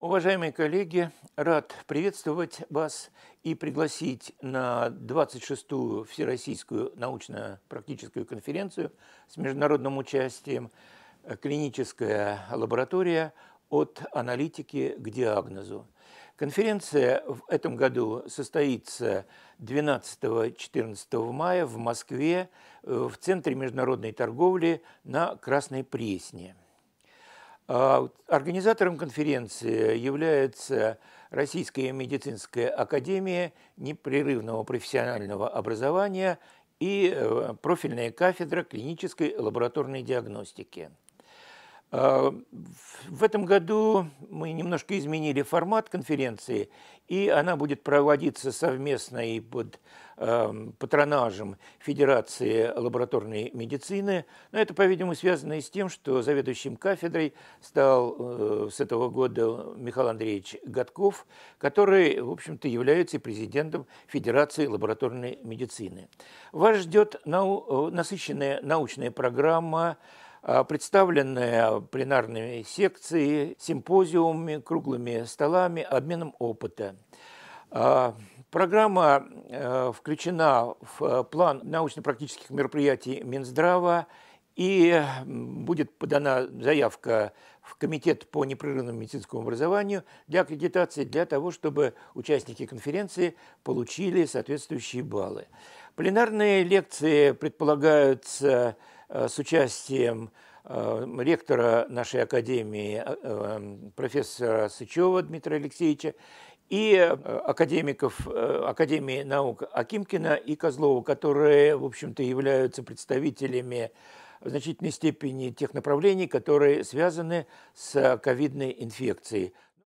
Уважаемые коллеги, рад приветствовать вас и пригласить на 26-ю Всероссийскую научно-практическую конференцию с международным участием «Клиническая лаборатория от аналитики к диагнозу». Конференция в этом году состоится 12-14 мая в Москве в Центре международной торговли на Красной Пресне – а организатором конференции является Российская медицинская академия непрерывного профессионального образования и э, профильная кафедра клинической лабораторной диагностики. А, в этом году мы немножко изменили формат конференции, и она будет проводиться совместно и под эм, патронажем Федерации лабораторной медицины. Но это, по-видимому, связано и с тем, что заведующим кафедрой стал э, с этого года Михаил Андреевич Годков, который, в общем-то, является президентом Федерации лабораторной медицины. Вас ждет нау э, насыщенная научная программа Э, представленная пленарными секциями, симпозиумами, круглыми столами, обменом опыта. Э, программа э, включена в план научно-практических мероприятий Минздрава и будет подана заявка в Комитет по непрерывному медицинскому образованию для аккредитации, для того, чтобы участники конференции получили соответствующие баллы. Пленарные лекции предполагаются Э, с участием э, ректора нашей академии э, профессора Сычева Дмитрия Алексеевича и академиков Академии наук Акимкина и Козлова, которые, в общем-то, являются представителями в значительной степени тех направлений, которые связаны с ковидной инфекцией.